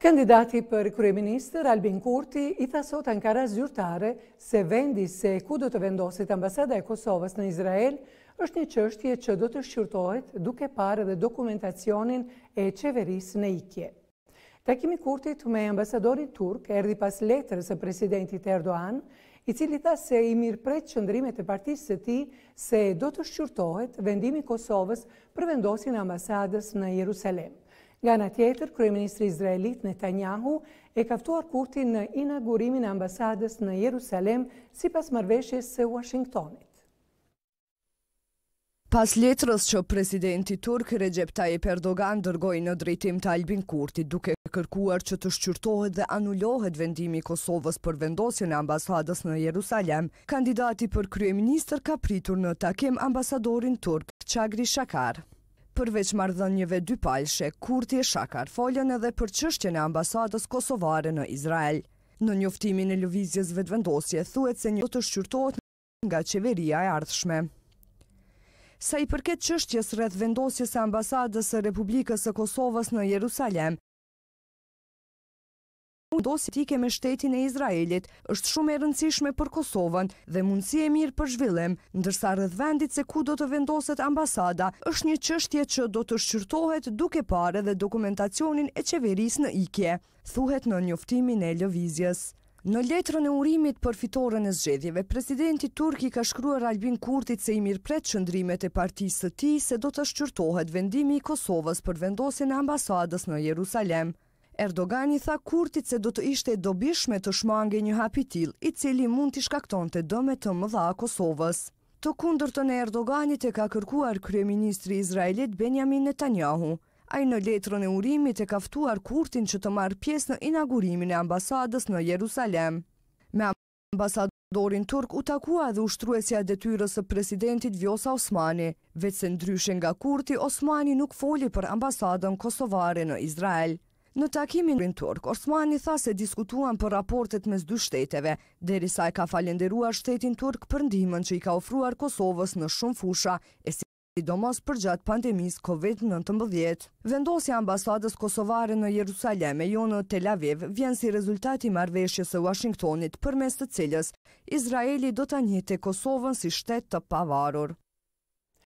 Kandidati për kryeministër Albin Kurti i tha sot Ankara zyrtare se vendi se ku do të vendosit ambasada e Kosovës në Izrael është një çështje që do të shqyrtohet duke parë edhe dokumentacionin e qeveris në ikje. Takimi Kurtit me ambasadorin turk erdi pas letrës së presidentit Erdogan, i cili tha se i mirëpret qëndrimet e partisë së tij se do të shqyrtohet vendimi i Kosovës për vendosjen e në Jerusalem. Nga në tjetër, Kryeministri Izraelit Netanyahu e kaftuar kurti në inaugurimin e ambasadës në Jerusalem si pas mërveshjes se Washingtonit. Pas letrës që presidenti Turk Recep Tayyip Erdogan dërgoj në drejtim të Albin Kurti, duke kërkuar që të shqyrtohet dhe anullohet vendimi Kosovës për vendosjën e ambasadës në Jerusalem, kandidati për kryeministr ka pritur në takim ambasadorin Turk, Qagri Shakar përveç mardhënjëve dy palshe, kurti e shakar foljen edhe për qështjën e ambasadës Kosovare në Izrael. Në njoftimin e lëvizjes vetëvendosje, thuet se një të shqyrtohet nga qeveria e ardhshme. Sa i përket qështjës rrët vendosjes e ambasadës e Republikës e Kosovës në Jerusalem, dosit i keme shtetin e Izraelit është shumë e rëndësishme për Kosovën dhe mundësi e mirë për zhvillim, ndërsa rëdhë vendit se ku do të vendoset ambasada është një qështje që do të shqyrtohet duke pare dhe dokumentacionin e qeveris në ikje, thuhet në njoftimin e Lëvizjes. Në letrën e urimit për fitoren e zgjedhjeve, presidenti Turki ka shkruar Albin Kurtit se i mirë pretë qëndrimet e partisë të ti se do të shqyrtohet vendimi i Kosovës për vendosin e ambasadës në Jerusalem. Erdogani tha kurtit se do të ishte dobishme të shmange një hapitil, i cili mund të shkakton të dëme të mëdha Kosovës. Të kundër të në Erdogani të ka kërkuar Kryeministri Izraelit Benjamin Netanyahu. A i në letrën e urimit e kaftuar kurtin që të marë pjesë në inaugurimin e ambasadës në Jerusalem. Me ambasadorin turk u takua dhe ushtruesja dhe tyrës e presidentit Vjosa Osmani, vetë se ndryshen nga kurti Osmani nuk foli për ambasadën Kosovare në Izrael. Në takimin rinë turk, Osmani tha se diskutuan për raportet mes dy shteteve, derisa e ka falenderua shtetin turk për ndihmën që i ka ofruar Kosovës në shumë fusha, e si i domos për gjatë pandemis COVID-19. Vendosja ambasadës Kosovare në Jerusalem e jo në Tel Aviv vjen si rezultati marveshjes së Washingtonit për mes të cilës, Izraeli do të njete Kosovën si shtet të pavarur.